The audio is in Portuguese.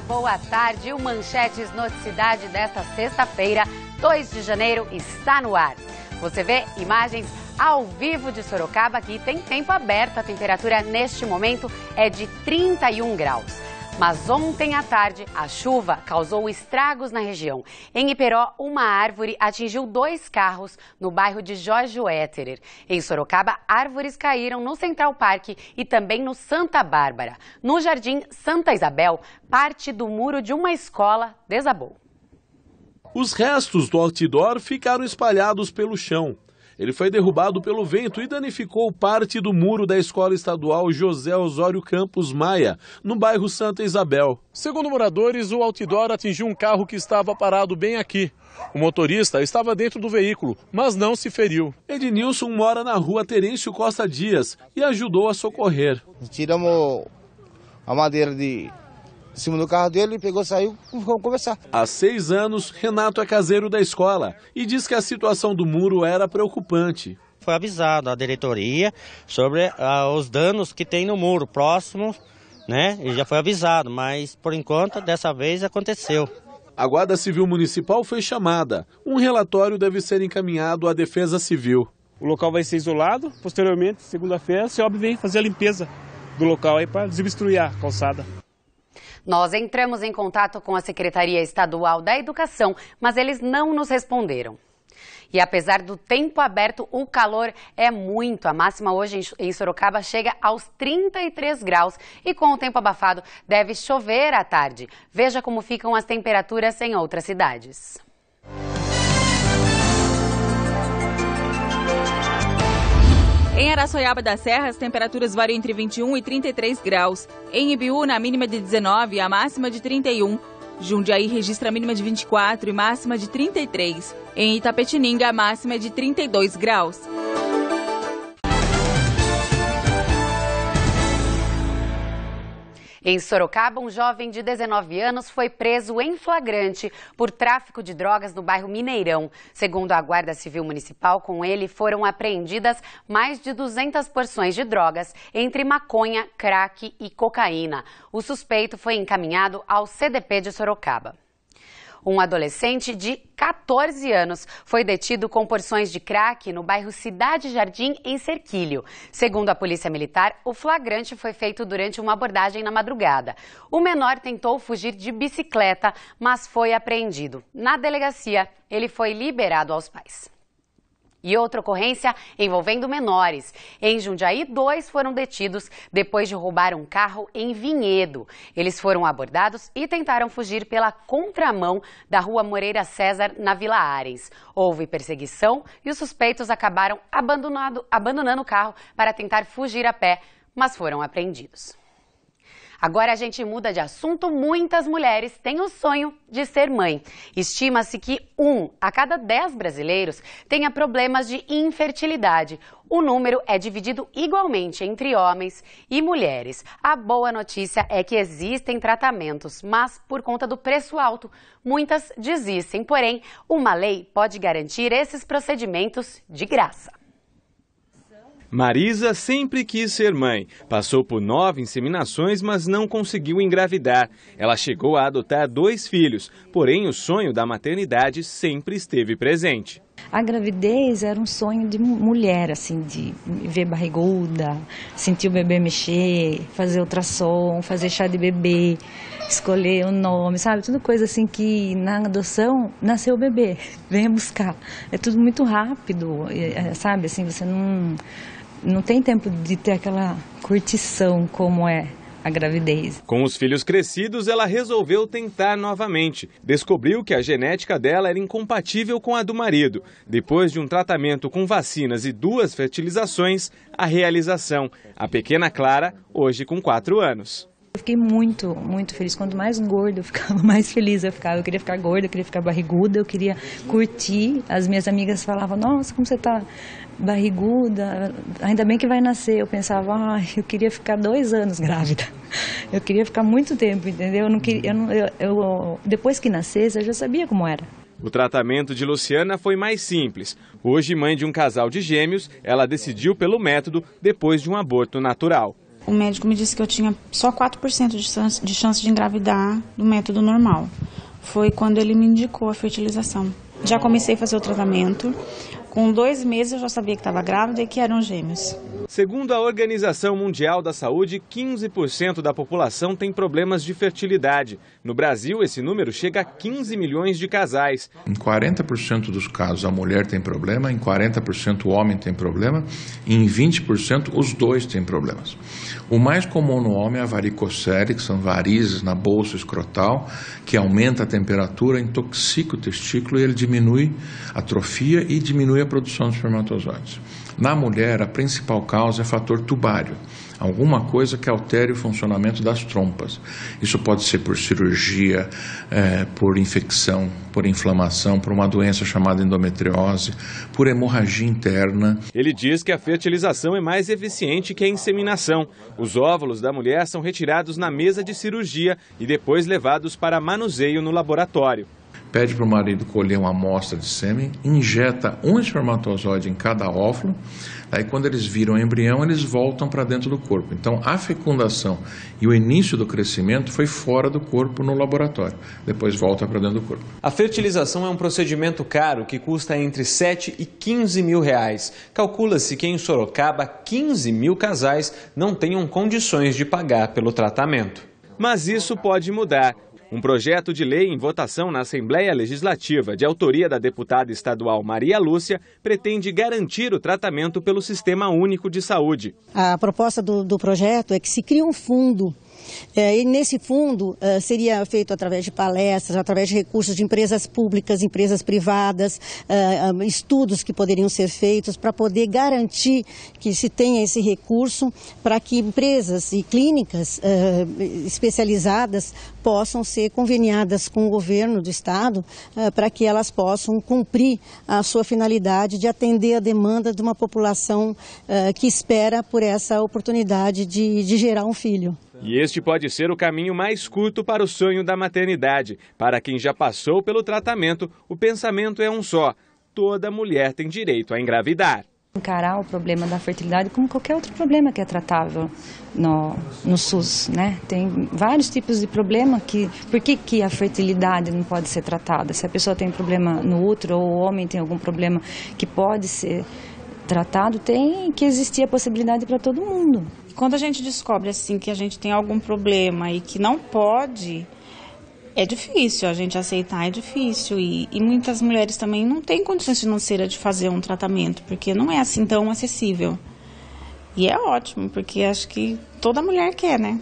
boa tarde. O Manchetes Noticidade desta sexta-feira, 2 de janeiro, está no ar. Você vê imagens ao vivo de Sorocaba, que tem tempo aberto. A temperatura neste momento é de 31 graus. Mas ontem à tarde, a chuva causou estragos na região. Em Iperó, uma árvore atingiu dois carros no bairro de Jorge Wetterer. Em Sorocaba, árvores caíram no Central Park e também no Santa Bárbara. No Jardim Santa Isabel, parte do muro de uma escola desabou. Os restos do outdoor ficaram espalhados pelo chão. Ele foi derrubado pelo vento e danificou parte do muro da Escola Estadual José Osório Campos Maia, no bairro Santa Isabel. Segundo moradores, o outdoor atingiu um carro que estava parado bem aqui. O motorista estava dentro do veículo, mas não se feriu. Ednilson mora na rua Terêncio Costa Dias e ajudou a socorrer. Tiramos a madeira de em cima do carro dele, pegou, saiu e ficou conversar. Há seis anos, Renato é caseiro da escola e diz que a situação do muro era preocupante. Foi avisado a diretoria sobre ah, os danos que tem no muro próximo, né? E já foi avisado, mas por enquanto, dessa vez aconteceu. A Guarda Civil Municipal foi chamada. Um relatório deve ser encaminhado à Defesa Civil. O local vai ser isolado. Posteriormente, segunda-feira, a CEOB vem fazer a limpeza do local aí para desobstruir a calçada. Nós entramos em contato com a Secretaria Estadual da Educação, mas eles não nos responderam. E apesar do tempo aberto, o calor é muito. A máxima hoje em Sorocaba chega aos 33 graus e com o tempo abafado deve chover à tarde. Veja como ficam as temperaturas em outras cidades. Em Araçoiaba das Serra, as temperaturas variam entre 21 e 33 graus. Em Ibiú, na mínima de 19 e a máxima de 31. Jundiaí registra a mínima de 24 e máxima de 33. Em Itapetininga, a máxima é de 32 graus. Em Sorocaba, um jovem de 19 anos foi preso em flagrante por tráfico de drogas no bairro Mineirão. Segundo a Guarda Civil Municipal, com ele foram apreendidas mais de 200 porções de drogas, entre maconha, crack e cocaína. O suspeito foi encaminhado ao CDP de Sorocaba. Um adolescente de 14 anos foi detido com porções de crack no bairro Cidade Jardim, em Serquilho. Segundo a Polícia Militar, o flagrante foi feito durante uma abordagem na madrugada. O menor tentou fugir de bicicleta, mas foi apreendido. Na delegacia, ele foi liberado aos pais e outra ocorrência envolvendo menores. Em Jundiaí, dois foram detidos depois de roubar um carro em Vinhedo. Eles foram abordados e tentaram fugir pela contramão da rua Moreira César, na Vila Ares. Houve perseguição e os suspeitos acabaram abandonando o carro para tentar fugir a pé, mas foram apreendidos. Agora a gente muda de assunto. Muitas mulheres têm o sonho de ser mãe. Estima-se que um a cada dez brasileiros tenha problemas de infertilidade. O número é dividido igualmente entre homens e mulheres. A boa notícia é que existem tratamentos, mas por conta do preço alto, muitas desistem. Porém, uma lei pode garantir esses procedimentos de graça. Marisa sempre quis ser mãe. Passou por nove inseminações, mas não conseguiu engravidar. Ela chegou a adotar dois filhos, porém o sonho da maternidade sempre esteve presente. A gravidez era um sonho de mulher, assim, de ver barriguda, sentir o bebê mexer, fazer ultrassom, fazer chá de bebê, escolher o um nome, sabe? Tudo coisa assim que na adoção nasceu o bebê, venha buscar. É tudo muito rápido, é, é, sabe? Assim, você não não tem tempo de ter aquela curtição como é a gravidez. Com os filhos crescidos, ela resolveu tentar novamente. Descobriu que a genética dela era incompatível com a do marido. Depois de um tratamento com vacinas e duas fertilizações, a realização. A pequena Clara, hoje com 4 anos. Eu fiquei muito, muito feliz. Quanto mais gordo eu ficava, mais feliz eu ficava. Eu queria ficar gorda, eu queria ficar barriguda, eu queria curtir. As minhas amigas falavam, nossa, como você tá barriguda, ainda bem que vai nascer. Eu pensava, ah, eu queria ficar dois anos grávida. Eu queria ficar muito tempo, entendeu? Eu não queria, eu, não, eu, eu depois que nascesse, eu já sabia como era. O tratamento de Luciana foi mais simples. Hoje, mãe de um casal de gêmeos, ela decidiu pelo método depois de um aborto natural o médico me disse que eu tinha só 4% de chance, de engravidar do método normal. Foi quando ele me indicou a fertilização. Já comecei a fazer o tratamento. Com dois meses eu já sabia que estava grávida e que eram gêmeos. Segundo a Organização Mundial da Saúde, 15% da população tem problemas de fertilidade. No Brasil, esse número chega a 15 milhões de casais. Em 40% dos casos, a mulher tem problema, em 40% o homem tem problema, e em 20% os dois têm problemas. O mais comum no homem é a varicocele, que são varizes na bolsa escrotal, que aumenta a temperatura, intoxica o testículo e ele diminui a atrofia e diminui a produção de espermatozoides. Na mulher, a principal causa é fator tubário, alguma coisa que altere o funcionamento das trompas. Isso pode ser por cirurgia, é, por infecção, por inflamação, por uma doença chamada endometriose, por hemorragia interna. Ele diz que a fertilização é mais eficiente que a inseminação. Os óvulos da mulher são retirados na mesa de cirurgia e depois levados para manuseio no laboratório pede para o marido colher uma amostra de sêmen, injeta um espermatozoide em cada óvulo, aí quando eles viram o embrião, eles voltam para dentro do corpo. Então, a fecundação e o início do crescimento foi fora do corpo no laboratório, depois volta para dentro do corpo. A fertilização é um procedimento caro que custa entre 7 e 15 mil reais. Calcula-se que em Sorocaba, 15 mil casais não tenham condições de pagar pelo tratamento. Mas isso pode mudar. Um projeto de lei em votação na Assembleia Legislativa, de autoria da deputada estadual Maria Lúcia, pretende garantir o tratamento pelo Sistema Único de Saúde. A proposta do, do projeto é que se crie um fundo é, e nesse fundo é, seria feito através de palestras, através de recursos de empresas públicas, empresas privadas, é, é, estudos que poderiam ser feitos para poder garantir que se tenha esse recurso para que empresas e clínicas especializadas possam ser conveniadas com o governo do estado para que elas possam cumprir a sua finalidade de atender a demanda de uma população que espera por essa oportunidade de, de gerar um filho. E este pode ser o caminho mais curto para o sonho da maternidade. Para quem já passou pelo tratamento, o pensamento é um só: toda mulher tem direito a engravidar. Encarar o problema da fertilidade como qualquer outro problema que é tratável no, no SUS, né? Tem vários tipos de problema que... Por que, que a fertilidade não pode ser tratada? Se a pessoa tem problema no útero ou o homem tem algum problema que pode ser tratado, tem que existir a possibilidade para todo mundo quando a gente descobre assim que a gente tem algum problema e que não pode, é difícil a gente aceitar, é difícil. E, e muitas mulheres também não têm condições financeiras de fazer um tratamento, porque não é assim tão acessível. E é ótimo, porque acho que toda mulher quer, né?